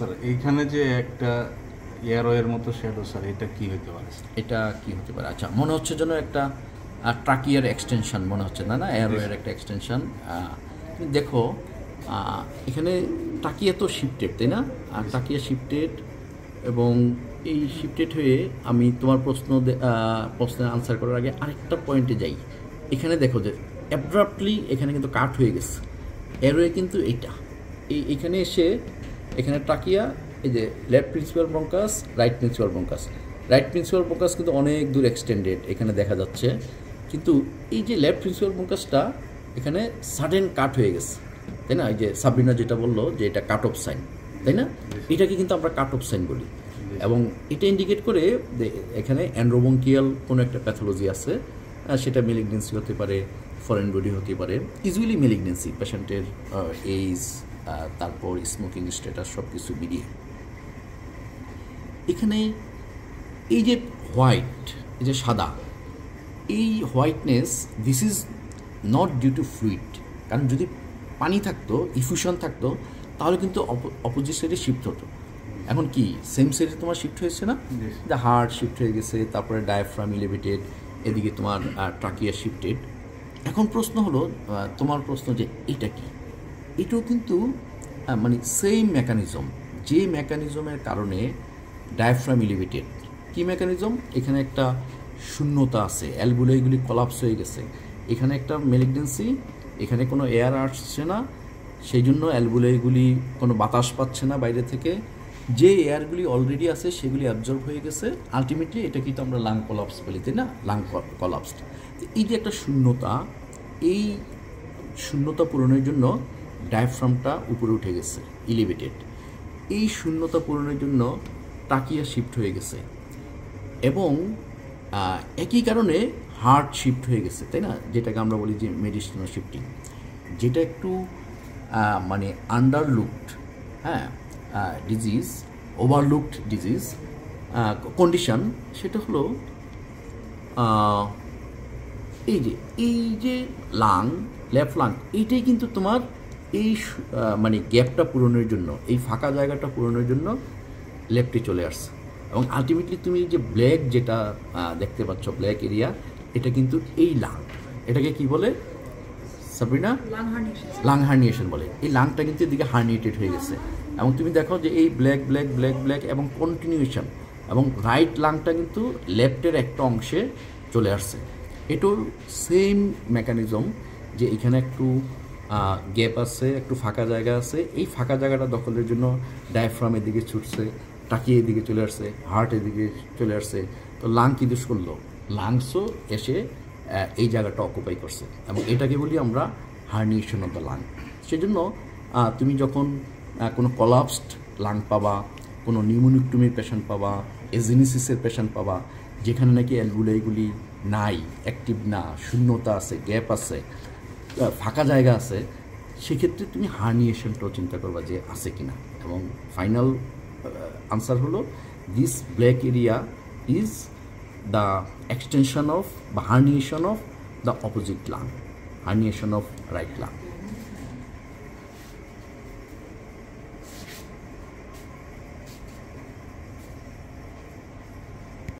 sir এইখানে যে একটা এয়ারওয়ের মতো শ্যাডো স্যার এটা কি হতে পারে এটা কি হতে পারে আচ্ছা মনে হচ্ছে যেন একটা ট্রাকিয়ার এক্সটেনশন মনে হচ্ছে না না এয়ারওয়ের একটা এক্সটেনশন দেখো এখানে টাকিয়া তো শিফটেড তাই না আর টাকিয়া শিফটেড এবং এই শিফটেড হয়ে আমি তোমার প্রশ্ন প্রশ্নের আনসার করার আগে আরেকটা পয়েন্টে যাই এখানে দেখো যে অ্যাব্রাপ্টলি এখানে কিন্তু কাট হয়ে গেছে এরওয়ে কিন্তু এইটা এই এখানে এসে এখানে টাকিয়া এই যে left principal bronchus right principal bronchus right principal bronchus কিন্তু অনেক দূর এক্সটেন্ডেড এখানে দেখা যাচ্ছে কিন্তু এই যে লেফট প্রিন্সিপাল ব্রঙ্কাসটা এখানে সাডেন কাট হয়ে গেছে তাই না এই যে সাবিনা যেটা বললো যে এটা কাট অফ সাইন তাই না এটাকে কিন্তু আমরা কাট অফ সাইন বলি এবং এটা ইন্ডিকেট করে এখানে অ্যান্ড্রোবঙ্কিয়াল কোনো একটা প্যাথোলজি আছে সেটা মেলিগনেন্সি হতে পারে ফরেন বডি হতে পারে ইজুয়ালি মেলিগনেন্সি পেশেন্টের এইজ তারপর স্মোকিং স্ট্যাটাস সব কিছু মিলিয়ে এখানে এই যে হোয়াইট এই যে সাদা এই whiteness this is not due to fluid কারণ যদি পানি থাকতো ইফিউশন থাকতো তাহলে কিন্তু অপোজিট সাইডে শিফট হতো এখন কি সেম সাইডে তোমার শিফট হয়েছে না হার্ট শিফট হয়ে গেছে তারপরে ডায়াফ্রাম ইলিভেটেড এদিকে তোমার ট্রাকিয়া শিফটেড এখন প্রশ্ন হলো তোমার প্রশ্ন যে এটা কি এটাও কিন্তু মানে সেম মেকানিজম যে মেকানিজমের কারণে ডায়াফ্রাম ইলিভেটেড কী মেকানিজম এখানে একটা শূন্যতা আছে অ্যালবুলাইগুলি কলাপস হয়ে গেছে এখানে একটা মেলিগনেন্সি এখানে কোনো এয়ার আসছে না সেই জন্য অ্যালবুলাইগুলি কোনো বাতাস পাচ্ছে না বাইরে থেকে যে এয়ারগুলি অলরেডি আছে সেগুলি অ্যাবজর্ব হয়ে গেছে আলটিমেটলি এটা কিন্তু আমরা লাং কলাপস বলি তাই না লাং কলাপস এই যে একটা শূন্যতা এই শূন্যতা পূরণের জন্য ডায়াফ্রামটা উপরে উঠে গেছে ইলিভেটেড এই শূন্যতা পূরণের জন্য তাকিয়া শিফট হয়ে গেছে এবং একই কারণে হার্ট শিফট হয়ে গেছে তাই না যেটাকে আমরা বলি যে মেডিসিনাল শিফটিং যেটা একটু মানে আন্ডারলুকড হ্যাঁ ডিজিজ ওভারলুকড ডিজিজ কন্ডিশন সেটা হলো এই যে এই যে লাং লেফট লাং এইটাই কিন্তু তোমার এই মানে গ্যাপটা পূরণের জন্য এই ফাঁকা জায়গাটা পূরণের জন্য লেফটে চলে আসছে এবং আলটিমেটলি তুমি যে ব্ল্যাক যেটা দেখতে পাচ্ছ ব্ল্যাক এরিয়া এটা কিন্তু এই লাং এটাকে কি বলে সাবরিনা লাং হার্নিয়েশন বলে এই লাংটা কিন্তু এদিকে হার্নিয়েটেড হয়ে গেছে এবং তুমি দেখো যে এই ব্ল্যাক ব্ল্যাক ব্ল্যাক ব্ল্যাক এবং কন্টিনিউশন এবং রাইট লাংটা কিন্তু লেফটের একটা অংশে চলে আসছে এটাও সেম মেকানিজম যে এখানে একটু গ্যাপ আছে একটু ফাঁকা জায়গা আছে এই ফাঁকা জায়গাটা দখলের জন্য ডায়াফ্রাম এদিকে ছুটছে টাকিয়ে এদিকে চলে আসছে হার্ট এদিকে চলে আসছে তো লাং কিন্তু শুনলো করলো লাংসও এসে এই জায়গাটা অকুপাই করছে এবং এটাকে বলি আমরা হার্নিয়েশন অফ দ্য লাং সেজন্য তুমি যখন কোনো কলাপসড লাং পাবা কোনো নিউমোনিকটুমির পেশেন্ট পাবা এজিনিসিসের পেশেন্ট পাবা যেখানে নাকি অ্যালগুলাইগুলি নাই অ্যাক্টিভ না শূন্যতা আছে গ্যাপ আছে ফাঁকা জায়গা আছে সেক্ষেত্রে তুমি হার্নিয়েশনটাও চিন্তা করবা যে আছে কি না এবং ফাইনাল আনসার হলো this black area is the extension of বা herniation of the opposite lung herniation of right lung